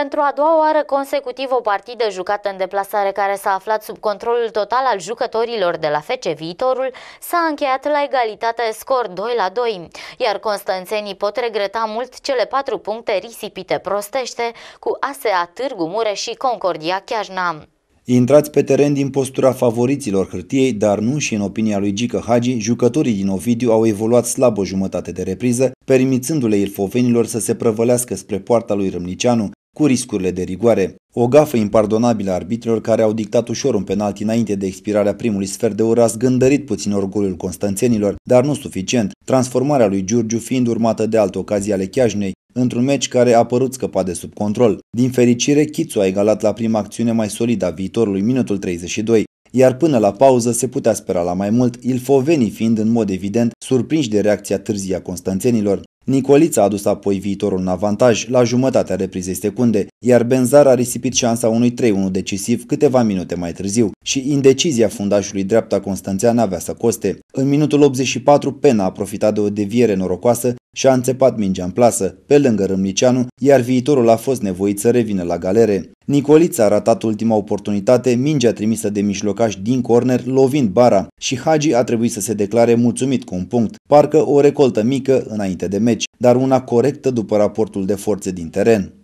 Pentru a doua oară consecutiv o partidă jucată în deplasare care s-a aflat sub controlul total al jucătorilor de la FC Viitorul s-a încheiat la egalitate scor 2 la 2, iar constanțenii pot regreta mult cele patru puncte risipite prostește cu ASEA Târgu Mureș și Concordia Chiajna. Intrați pe teren din postura favoriților hârtiei, dar nu și în opinia lui Gică Hagi, jucătorii din Ovidiu au evoluat slab o jumătate de repriză, permițându-le ilfovenilor să se prăvălească spre poarta lui Râmnicianu cu riscurile de rigoare. O gafă impardonabilă a arbitrilor care au dictat ușor un penalti înainte de expirarea primului sfert de oră a zgândărit puțin orgolul constanțenilor, dar nu suficient, transformarea lui Giurgiu fiind urmată de altă ocazie ale Chiajnei, într-un meci care a părut scăpat de sub control. Din fericire, Chițu a egalat la prima acțiune mai solidă a viitorului minutul 32, iar până la pauză se putea spera la mai mult, ilfovenii fiind în mod evident surprinși de reacția târzii a constanțenilor. Nicolița a adus apoi viitorul în avantaj la jumătatea reprizei secunde, iar Benzar a risipit șansa unui 3-1 decisiv câteva minute mai târziu și indecizia fundașului dreapta Constanțean avea să coste. În minutul 84, Pena a profitat de o deviere norocoasă, și-a înțepat mingea în plasă, pe lângă Râmnicianu, iar viitorul a fost nevoit să revină la galere. Nicolița a ratat ultima oportunitate, mingea trimisă de mijlocaș din corner, lovind bara și Hagi a trebuit să se declare mulțumit cu un punct, parcă o recoltă mică înainte de meci, dar una corectă după raportul de forțe din teren.